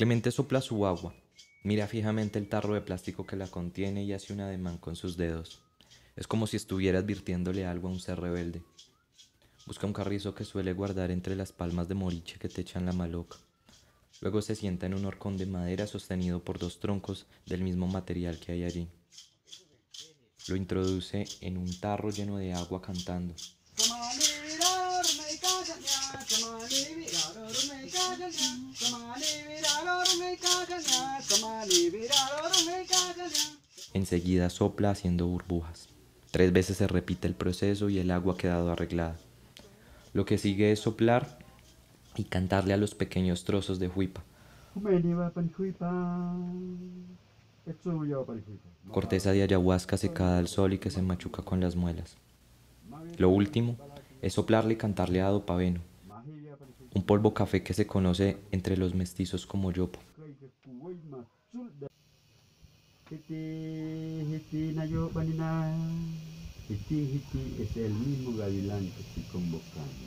Clemente sopla su agua, mira fijamente el tarro de plástico que la contiene y hace un ademán con sus dedos. Es como si estuviera advirtiéndole algo a un ser rebelde. Busca un carrizo que suele guardar entre las palmas de moriche que te echan la maloca. Luego se sienta en un horcón de madera sostenido por dos troncos del mismo material que hay allí. Lo introduce en un tarro lleno de agua cantando. Enseguida sopla haciendo burbujas. Tres veces se repite el proceso y el agua ha quedado arreglada. Lo que sigue es soplar y cantarle a los pequeños trozos de huipa. Corteza de ayahuasca secada al sol y que se machuca con las muelas. Lo último es soplarle y cantarle a Dopaveno, un polvo café que se conoce entre los mestizos como yopo. es el mismo gavilán que estoy convocando.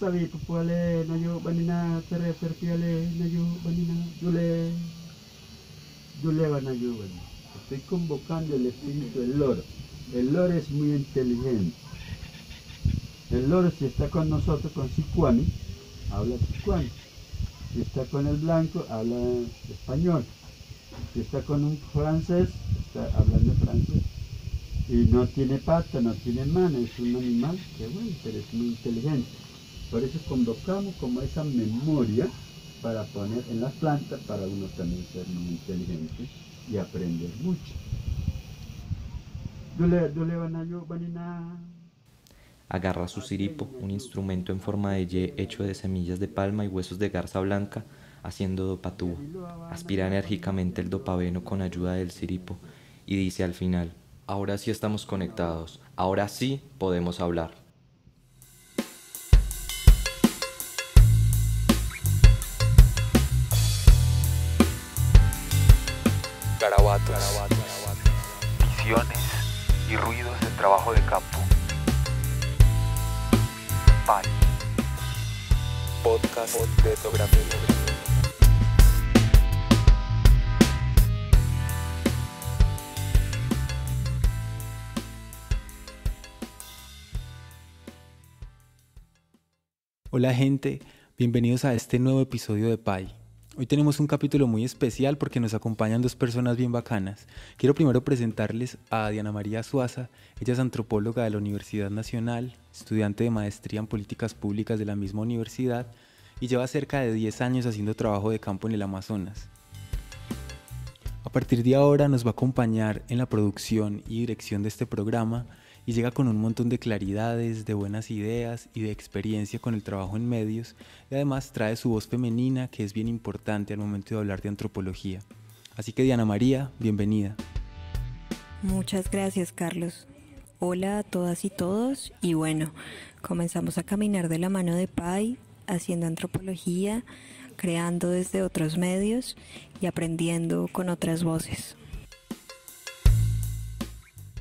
Sabi pupuale, nayo banina, tere perpiale, nayo banina, yule, yule banayo Estoy convocando el espíritu del loro. El loro es muy inteligente. El loro si está con nosotros, con Sicuani, habla Sicuani. Si está con el blanco, habla español. Si está con un francés, está hablando francés. Y no tiene pata, no tiene mano, es un animal que bueno, pero es muy inteligente. Por eso convocamos como esa memoria para poner en las plantas para uno también ser muy inteligente y aprender mucho. Agarra su siripo, un instrumento en forma de Y hecho de semillas de palma y huesos de garza blanca, haciendo dopatúa. Aspira enérgicamente el dopaveno con ayuda del siripo y dice al final, ahora sí estamos conectados, ahora sí podemos hablar. PAI, Podcast de Hola gente, bienvenidos a este nuevo episodio de PAI. Hoy tenemos un capítulo muy especial porque nos acompañan dos personas bien bacanas. Quiero primero presentarles a Diana María Suaza. Ella es antropóloga de la Universidad Nacional, estudiante de maestría en políticas públicas de la misma universidad y lleva cerca de 10 años haciendo trabajo de campo en el Amazonas. A partir de ahora nos va a acompañar en la producción y dirección de este programa y llega con un montón de claridades, de buenas ideas y de experiencia con el trabajo en medios y además trae su voz femenina que es bien importante al momento de hablar de antropología. Así que Diana María, bienvenida. Muchas gracias Carlos. Hola a todas y todos y bueno, comenzamos a caminar de la mano de Pai, haciendo antropología, creando desde otros medios y aprendiendo con otras voces.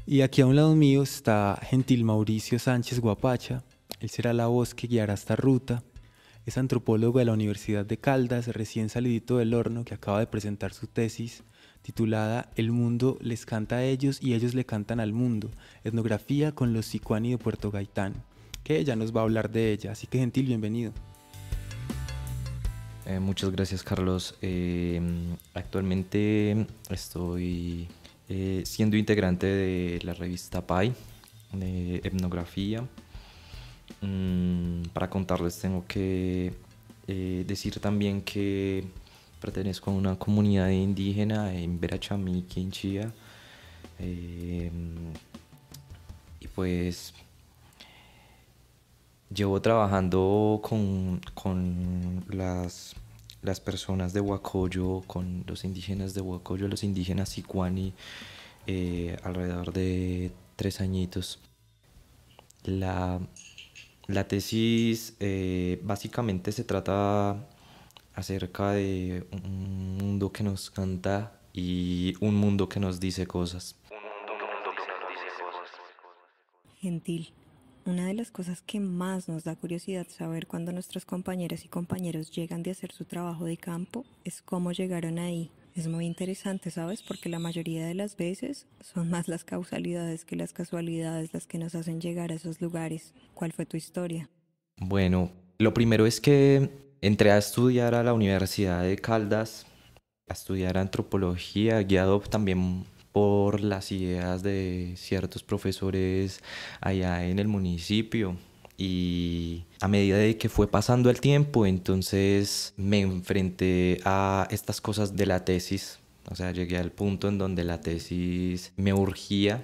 Y aquí a un lado mío está Gentil Mauricio Sánchez Guapacha. Él será la voz que guiará esta ruta. Es antropólogo de la Universidad de Caldas, recién salidito del horno, que acaba de presentar su tesis titulada El mundo les canta a ellos y ellos le cantan al mundo, etnografía con los Sicuani de Puerto Gaitán, que ella nos va a hablar de ella. Así que gentil, bienvenido. Eh, muchas gracias Carlos. Eh, actualmente estoy eh, siendo integrante de la revista PAI, de etnografía. Mm, para contarles tengo que eh, decir también que pertenezco a una comunidad indígena en Verachamí, Quinchía. Eh, y pues llevo trabajando con las las personas de Huacoyo, con los indígenas de Huacoyo, los indígenas Sicuani, eh, alrededor de tres añitos. La, la tesis eh, básicamente se trata acerca de un mundo que nos canta y un mundo que nos dice cosas. Gentil. Una de las cosas que más nos da curiosidad saber cuando nuestros compañeras y compañeros llegan de hacer su trabajo de campo es cómo llegaron ahí. Es muy interesante, ¿sabes? Porque la mayoría de las veces son más las causalidades que las casualidades las que nos hacen llegar a esos lugares. ¿Cuál fue tu historia? Bueno, lo primero es que entré a estudiar a la Universidad de Caldas, a estudiar antropología guiado también por las ideas de ciertos profesores allá en el municipio y a medida de que fue pasando el tiempo, entonces me enfrenté a estas cosas de la tesis. O sea, llegué al punto en donde la tesis me urgía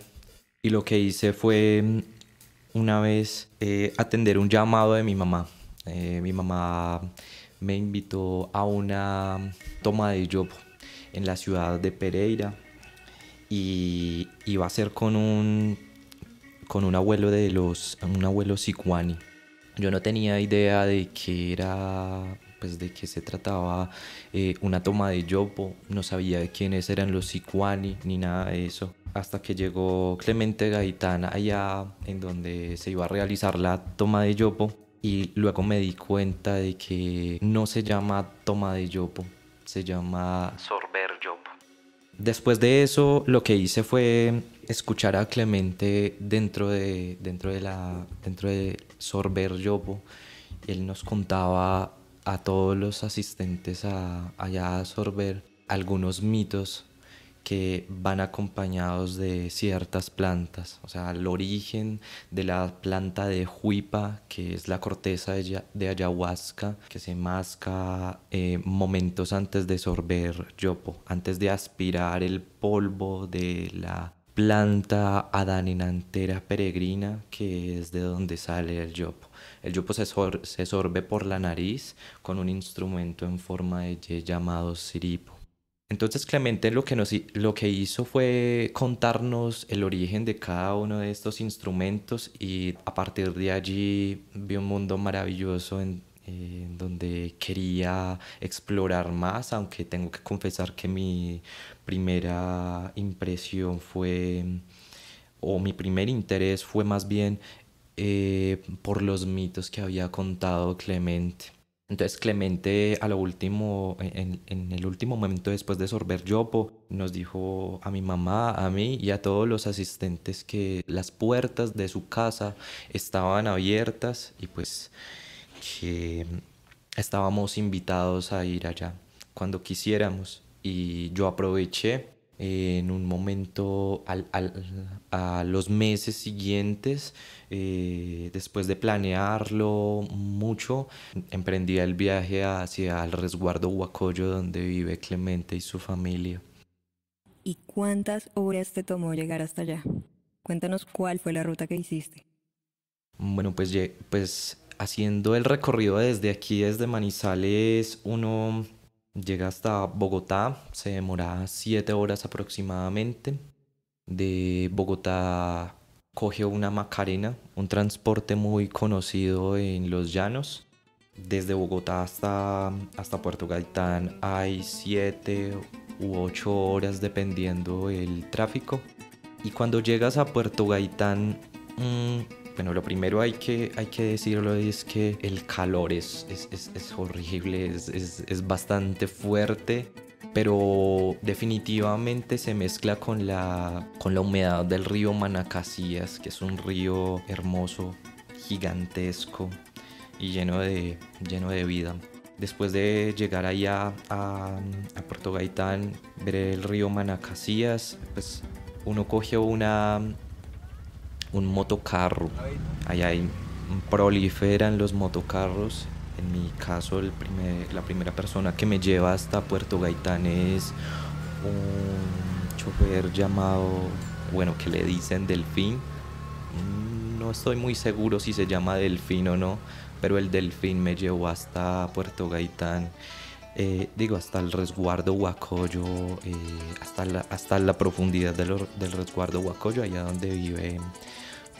y lo que hice fue mm, una vez eh, atender un llamado de mi mamá. Eh, mi mamá me invitó a una toma de job en la ciudad de Pereira y, iba a ser con un, con un abuelo de los, un abuelo sicuani. Yo no tenía idea de que era, pues de qué se trataba eh, una toma de yopo, no sabía de quiénes eran los sicuani ni nada de eso. Hasta que llegó Clemente Gaitán allá en donde se iba a realizar la toma de yopo y luego me di cuenta de que no se llama toma de yopo, se llama sorbet Después de eso, lo que hice fue escuchar a Clemente dentro de, dentro dentro de Sorber Yopo. Él nos contaba a todos los asistentes allá a Sorber algunos mitos que van acompañados de ciertas plantas, o sea, el origen de la planta de juipa, que es la corteza de, ayahuasca, que se masca eh, momentos antes de sorber yopo, antes de aspirar el polvo de la planta adaninantera peregrina, que es de donde sale el yopo. El yopo se, se sorbe por la nariz con un instrumento en forma de Y llamado siripo entonces Clemente lo que, lo que hizo fue contarnos el origen de cada uno de estos instrumentos y a partir de allí vi un mundo maravilloso en, donde quería explorar más, aunque tengo que confesar que mi primera impresión fue, o mi primer interés fue más bien eh, por los mitos que había contado Clemente. Entonces Clemente a lo último, en, en, el último momento después de sorber Yopo, nos dijo a mi mamá, a mí y a todos los asistentes que las puertas de su casa estaban abiertas y pues que estábamos invitados a ir allá cuando quisiéramos. Y yo aproveché en un momento a los meses siguientes, eh, después de planearlo mucho, emprendía el viaje hacia el resguardo Huacoyo donde vive Clemente y su familia. ¿Y cuántas horas te tomó llegar hasta allá? Cuéntanos cuál fue la ruta que hiciste. Bueno, pues, pues haciendo el recorrido desde aquí, desde Manizales, uno Llega hasta Bogotá, se demora 7 horas aproximadamente. De Bogotá coge una Macarena, un transporte muy conocido en los llanos. Desde Bogotá hasta, hasta Puerto Gaitán hay siete u ocho horas dependiendo el tráfico. Y cuando llegas a Puerto Gaitán, mm, bueno, lo primero hay que, hay que decirlo es que el calor es, es, horrible, es bastante fuerte pero definitivamente se mezcla con la, con la humedad del río Manacasías, que es un río hermoso, gigantesco y lleno de, lleno de vida. Después de llegar allá a, a Puerto Gaitán, ver el río Manacasías, pues uno coge una, un motocarro. ahí proliferan los motocarros. En mi caso, el primer, la primera persona que me lleva hasta Puerto Gaitán es un chofer llamado, bueno, que le dicen Delfín. Mm, no estoy muy seguro si se llama Delfín o no, pero el Delfín me llevó hasta Puerto Gaitán. Eh, digo, hasta el resguardo Huacoyo, eh, hasta, la, hasta la profundidad del, del resguardo Huacoyo, allá donde vive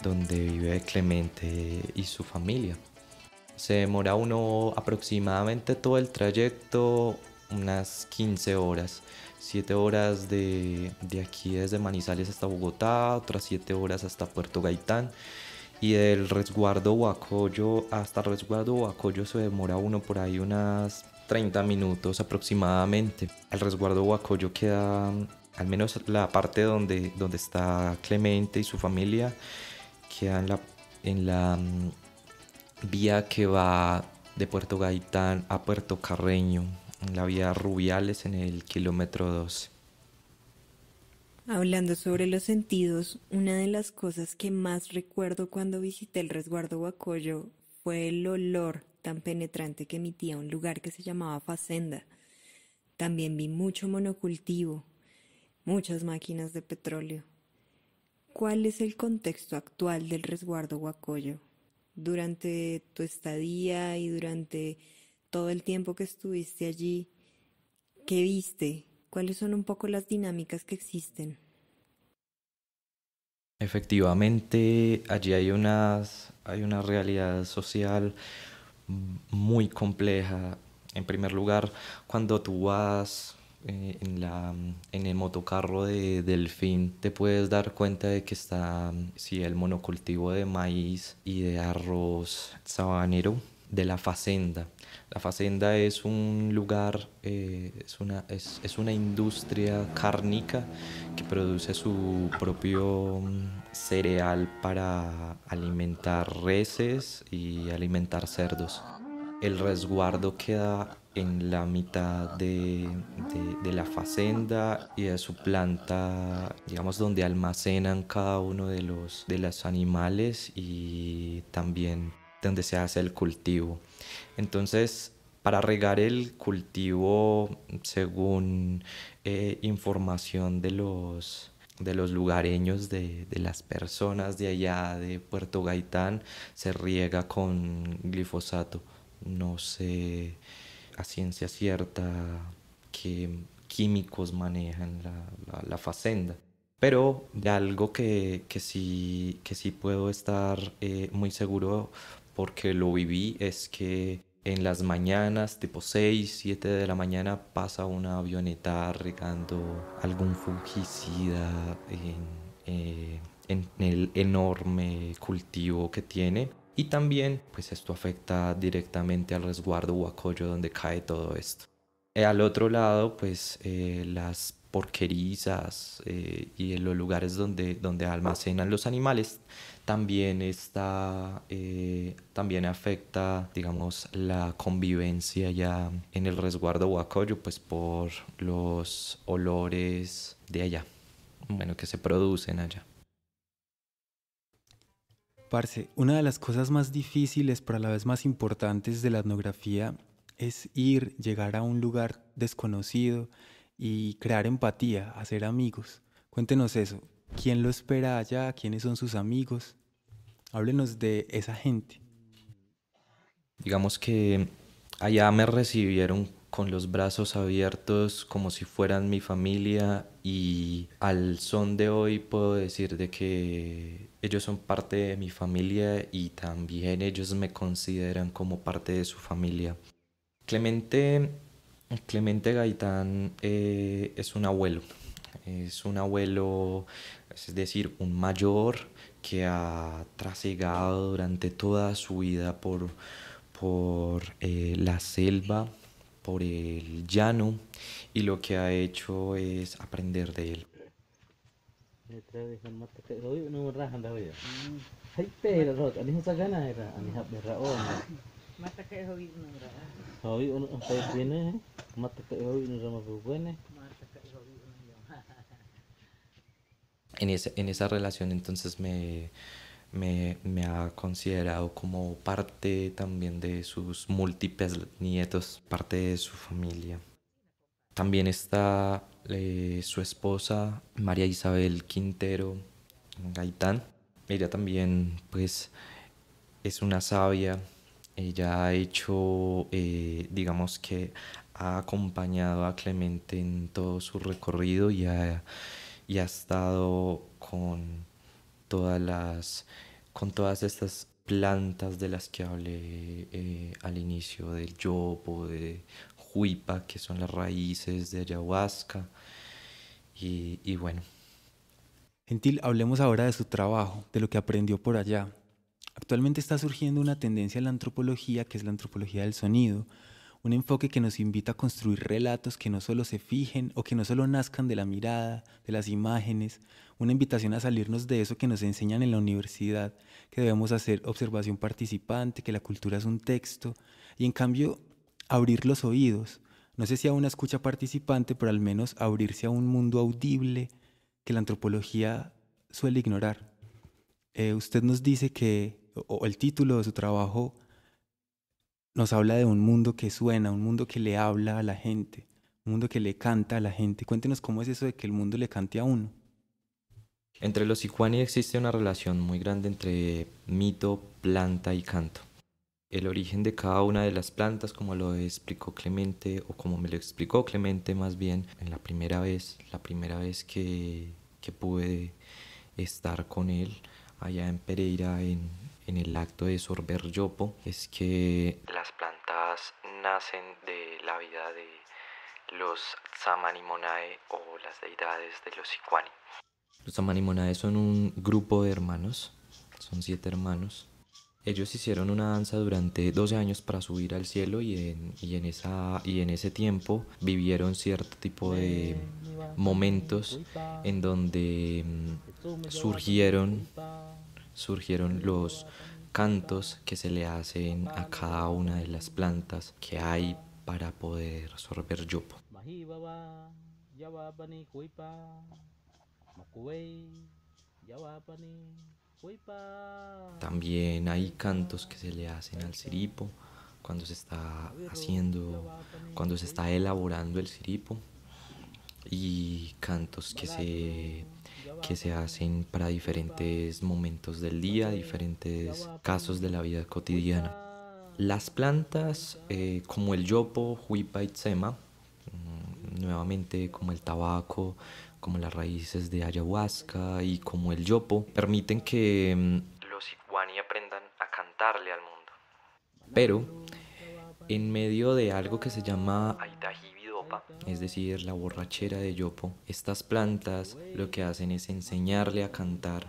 donde vive Clemente y su familia. Se demora uno aproximadamente todo el trayecto, unas 15 horas. 7 horas de, de aquí desde Manizales hasta Bogotá, otras 7 horas hasta Puerto Gaitán. Y del resguardo Huacoyo hasta el resguardo Huacoyo se demora uno por ahí unas 30 minutos aproximadamente. El resguardo Huacoyo queda, al menos la parte donde, donde está Clemente y su familia, queda en la, en la mm, vía que va de Puerto Gaitán a Puerto Carreño, en la vía Rubiales en el kilómetro 12. Hablando sobre los sentidos, una de las cosas que más recuerdo cuando visité el resguardo Huacoyo fue el olor tan penetrante que emitía un lugar que se llamaba Facenda. También vi mucho monocultivo, muchas máquinas de petróleo. ¿Cuál es el contexto actual del resguardo Huacoyo? Durante tu estadía y durante todo el tiempo que estuviste allí, ¿qué viste? ¿Cuáles son un poco las dinámicas que existen? Efectivamente, allí hay, unas, hay una realidad social muy compleja. En primer lugar, cuando tú vas eh, en, el motocarro de Delfín te puedes dar cuenta de que está, mm, el monocultivo de maíz y de arroz sabanero de la facenda. La facenda es un lugar, eh, es, una, es, una industria cárnica que produce su propio mm, cereal para alimentar reses y alimentar cerdos el resguardo queda en la mitad de, la facenda y de su planta, digamos, donde almacenan cada uno de los, de los animales y también donde se hace el cultivo. Entonces, para regar el cultivo, según eh, información de los, de los lugareños, de, de, las personas de allá de Puerto Gaitán, se riega con glifosato no sé a ciencia cierta qué químicos manejan la, la, Pero de algo que, que, sí, puedo estar eh, muy seguro porque lo viví es que en las mañanas, tipo 6, 7 de la mañana, pasa una avioneta regando algún fungicida en eh, el enorme cultivo que tiene y también, pues esto afecta directamente al resguardo Huacoyo donde cae todo esto. Eh, al otro lado, pues eh, las porquerizas eh, y en los lugares donde, donde almacenan los animales también está también afecta digamos la convivencia ya en el resguardo huacoyo pues por los olores de allá bueno que se producen allá una de las cosas más difíciles, pero a la vez más importantes de la etnografía es ir, llegar a un lugar desconocido y crear empatía, hacer amigos. Cuéntenos eso. ¿Quién lo espera allá? ¿Quiénes son sus amigos? Háblenos de esa gente. Digamos que allá me recibieron con los brazos abiertos como si fueran mi familia y al son de hoy puedo decir de que ellos son parte de mi familia y también ellos me consideran como parte de su familia. Clemente, Clemente Gaitán eh, es un abuelo, es un abuelo, es decir, un mayor que ha trasegado durante toda su vida por, eh, la selva, por el llano y lo que ha hecho es aprender de él. En esa, en esa relación entonces me, me, me, ha considerado como parte también de sus múltiples nietos, parte de su familia. También está eh, su esposa, María Isabel Quintero Gaitán. Ella también pues es una sabia. Ella ha hecho, eh, digamos que ha acompañado a Clemente en todo su recorrido y ha, y ha estado con las, con todas estas plantas de las que hablé eh, al inicio, del yopo, de huipa, que son las raíces de ayahuasca. Y, y bueno. Gentil, hablemos ahora de su trabajo, de lo que aprendió por allá. Actualmente está surgiendo una tendencia en la antropología, que es la antropología del sonido, un enfoque que nos invita a construir relatos que no solo se fijen o que no solo nazcan de la mirada, de las imágenes, una invitación a salirnos de eso que nos enseñan en la universidad, que debemos hacer observación participante, que la cultura es un texto, y en cambio abrir los oídos, no sé si a una escucha participante, pero al menos abrirse a un mundo audible que la antropología suele ignorar. Eh, usted nos dice que, o el título de su trabajo nos habla de un mundo que suena, un mundo que le habla a la gente, un mundo que le canta a la gente. Cuéntenos cómo es eso de que el mundo le cante a uno. Entre los Icuani existe una relación muy grande entre mito, planta y canto. El origen de cada una de las plantas, como lo explicó Clemente, o como me lo explicó Clemente más bien, en la primera vez, la primera vez que, que pude estar con él allá en Pereira, en, en el acto de sorber yopo es que las plantas nacen de la vida de los Samanimonae o las deidades de los Ikwani. Los Samanimonae son un grupo de hermanos, son siete hermanos. Ellos hicieron una danza durante 12 años para subir al cielo y en, y en, esa, y en ese tiempo vivieron cierto tipo de momentos en donde mm, surgieron surgieron los cantos que se le hacen a cada una de las plantas que hay para poder sorber yopo. También hay cantos que se le hacen al siripo cuando se está haciendo, cuando se está elaborando el siripo y cantos que se que se hacen para diferentes momentos del día, diferentes casos de la vida cotidiana. Las plantas eh, como el yopo, huipa y tsema, mm, nuevamente como el tabaco, como las raíces de ayahuasca y como el yopo, permiten que mm, los iguani aprendan a cantarle al mundo. Pero en medio de algo que se llama es decir, la borrachera de yopo, estas plantas lo que hacen es enseñarle a cantar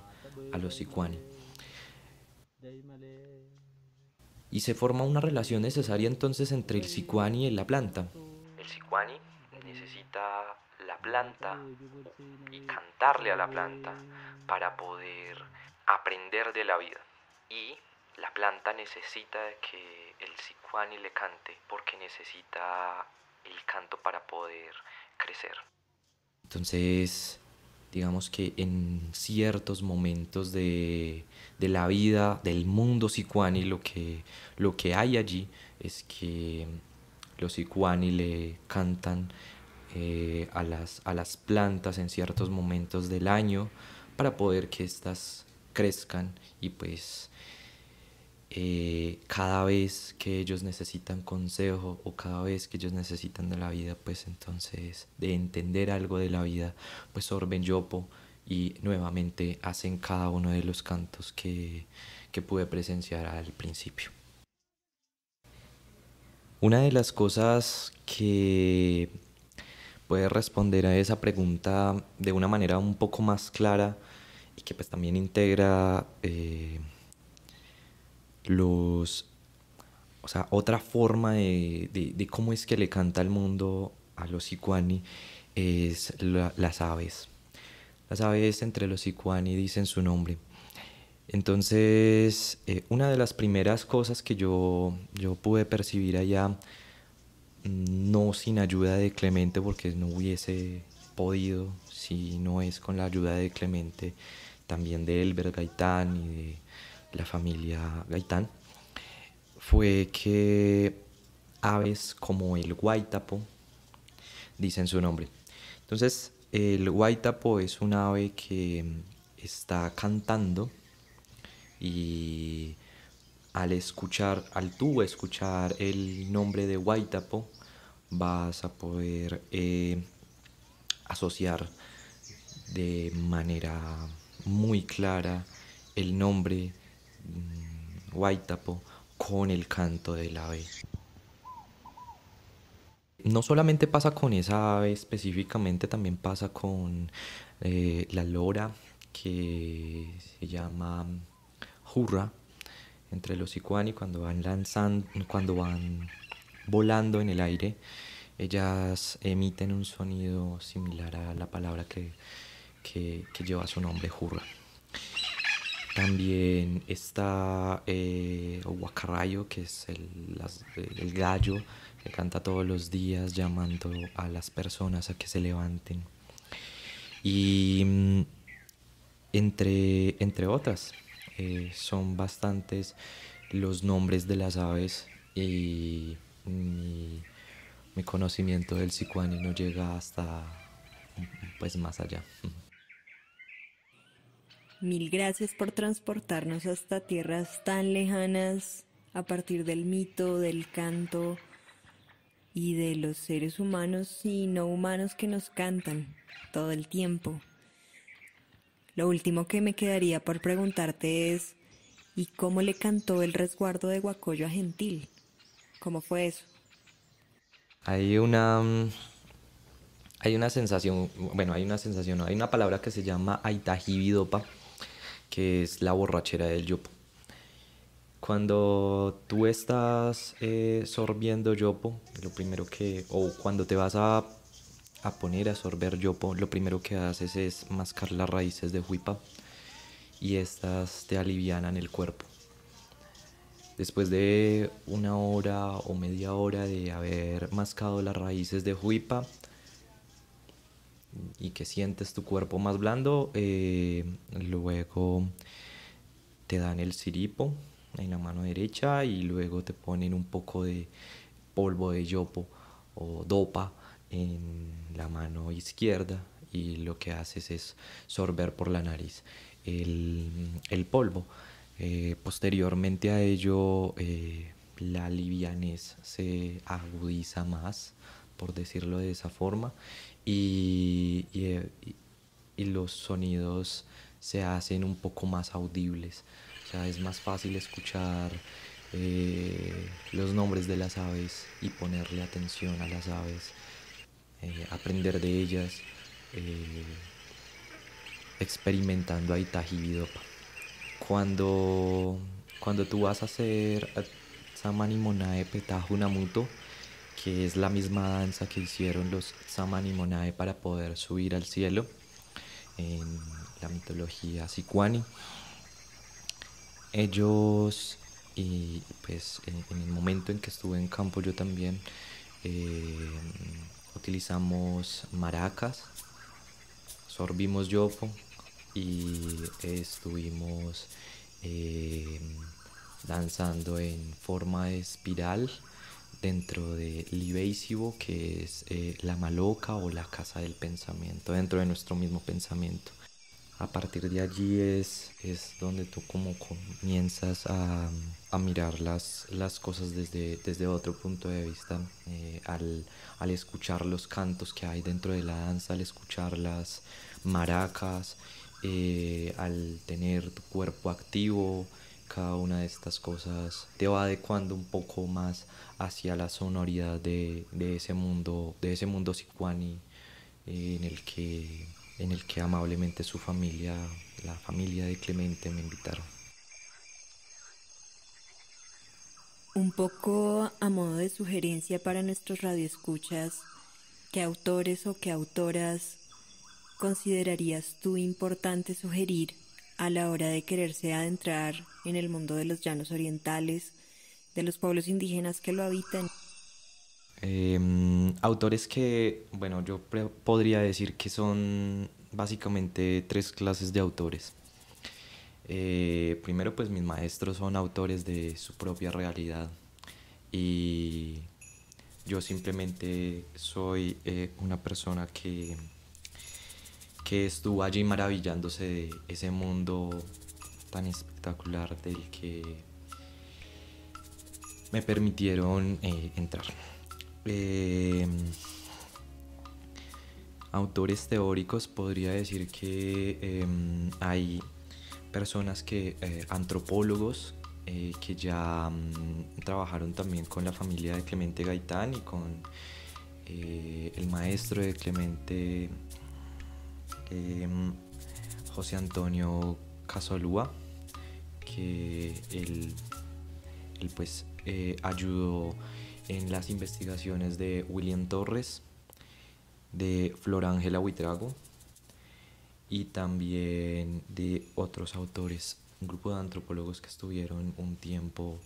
a los sicuani. Y se forma una relación necesaria entonces entre el sicuani y la planta. El sicuani necesita la planta y cantarle a la planta para poder aprender de la vida. Y la planta necesita que el sicuani le cante porque necesita el canto para poder crecer. Entonces, digamos que en ciertos momentos de, la vida, del mundo sicuani, lo que, lo que hay allí es que los sicuani le cantan eh, a, las, a las plantas en ciertos momentos del año para poder que éstas crezcan y pues eh, cada vez que ellos necesitan consejo o cada vez que ellos necesitan de la vida, pues entonces de entender algo de la vida, pues Orben Yopo y nuevamente hacen cada uno de los cantos que, que pude presenciar al principio. Una de las cosas que puede responder a esa pregunta de una manera un poco más clara y que pues también integra eh, los, o sea, otra forma de, cómo es que le canta el mundo a los Ikuani es las aves. Las aves entre los Ikuani dicen su nombre. Entonces, eh, una de las primeras cosas que yo, yo pude percibir allá, mm, no sin ayuda de Clemente, porque no hubiese podido si no es con la ayuda de Clemente, también de Elber Gaitán y de la familia Gaitán, fue que aves como el guaitapo dicen su nombre. Entonces, el guaitapo es un ave que está cantando y al escuchar, al tú escuchar el nombre de guaitapo, vas a poder eh, asociar de manera muy clara el nombre Guaitapo mm, con el canto del ave. No solamente pasa con esa ave específicamente, también pasa con eh, la lora que se llama jurra entre los iguani cuando van lanzando, cuando van volando en el aire, ellas emiten un sonido similar a la palabra que, que lleva su nombre, jurra. También está eh, que es el, gallo que canta todos los días llamando a las personas a que se levanten. Y mm, entre, entre otras, eh, son bastantes los nombres de las aves y mi, conocimiento del no llega hasta mm, pues más allá. Mil gracias por transportarnos hasta tierras tan lejanas a partir del mito, del canto y de los seres humanos y no humanos que nos cantan todo el tiempo. Lo último que me quedaría por preguntarte es, ¿y cómo le cantó el resguardo de Guacoyo a Gentil? ¿Cómo fue eso? Hay una... Mm, hay una sensación, bueno, hay una sensación, hay una palabra que se llama aitajibidopa, que es la borrachera del yopo. Cuando tú estás eh, sorbiendo yopo, lo primero que, o cuando te vas a, a, poner a sorber yopo, lo primero que haces es mascar las raíces de huipa y estas te alivianan el cuerpo. Después de una hora o media hora de haber mascado las raíces de huipa, y que sientes tu cuerpo más blando. Eh, luego te dan el siripo en la mano derecha y luego te ponen un poco de polvo de yopo o dopa en la mano izquierda y lo que haces es sorber por la nariz el, polvo. Eh, posteriormente a ello eh, la livianez se agudiza más, por decirlo de esa forma, eh, y, los sonidos se hacen un poco más audibles. O sea, es más fácil escuchar eh, los nombres de las aves y ponerle atención a las aves, eh, aprender de ellas, experimentando a Itajibidopa Cuando, cuando tú vas a hacer samanimonae petahunamuto que es la misma danza que hicieron los Saman Monae para poder subir al cielo en la mitología Sikwani. Ellos, y pues en, el momento en que estuve en campo yo también, eh, utilizamos maracas, sorbimos yopo y estuvimos eh, danzando en forma de espiral dentro de Liveisibo, que es eh, la maloca o la casa del pensamiento, dentro de nuestro mismo pensamiento. A partir de allí es, es donde tú como comienzas a, a mirar las, las cosas desde, desde otro punto de vista, eh, al, al escuchar los cantos que hay dentro de la danza, al escuchar las maracas, eh, al tener tu cuerpo activo, cada una de estas cosas te va adecuando un poco más hacia la sonoridad de, ese mundo, de ese mundo sicuani eh, en el que en el que amablemente su familia, la familia de Clemente, me invitaron. Un poco a modo de sugerencia para nuestros radioescuchas, ¿qué autores o qué autoras considerarías tú importante sugerir a la hora de quererse adentrar en el mundo de los llanos orientales, de los pueblos indígenas que lo habitan? Em, autores que, bueno, yo podría decir que son básicamente tres clases de autores. Eh, primero, pues mis maestros son autores de su propia realidad y yo simplemente soy eh, una persona que que estuvo allí maravillándose de ese mundo tan espectacular del que me permitieron eh, entrar. Em, autores teóricos podría decir que em, hay personas que, eh, antropólogos, eh, que ya mm, trabajaron también con la familia de Clemente Gaitán y con el maestro de Clemente Em, José Antonio Casolúa, que él, pues eh, ayudó en las investigaciones de William Torres, de Ángela Huitrago y también de otros autores, un grupo de antropólogos que estuvieron un tiempo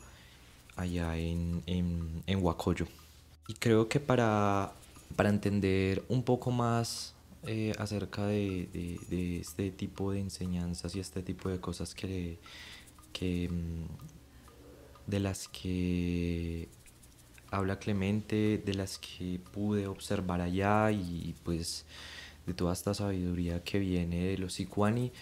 allá en, en, Huacoyo. Y creo que para, para entender un poco más eh, acerca de, este tipo de enseñanzas y este tipo de cosas que, mm, de las que habla Clemente, de las que pude observar allá y pues de toda esta sabiduría que viene de los Sicuani,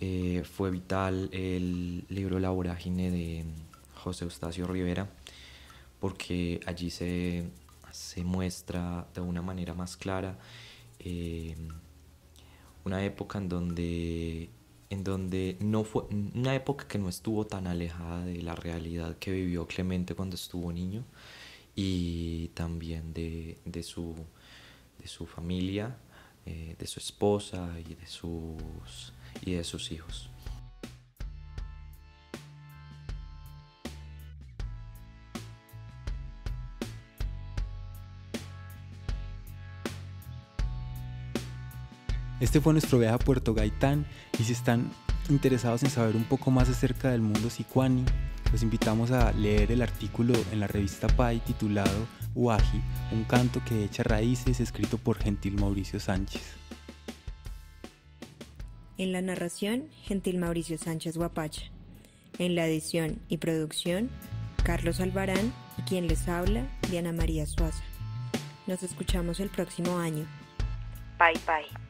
eh, fue vital el libro La vorágine de mm, José Eustacio Rivera, porque allí se, se muestra de una manera más clara eh, una época en donde, en donde no fue, una época que no estuvo tan alejada de la realidad que vivió Clemente cuando estuvo niño y también de, su, de su familia, eh, de su esposa y de sus, y de sus hijos. Este fue nuestro viaje a Puerto Gaitán y si están interesados en saber un poco más acerca del mundo sicuani, los invitamos a leer el artículo en la revista PAI titulado Uaji, un canto que echa raíces escrito por Gentil Mauricio Sánchez. En la narración, Gentil Mauricio Sánchez Guapacha. En la edición y producción, Carlos Albarán y quien les habla, Diana María Suaza. Nos escuchamos el próximo año. Bye bye.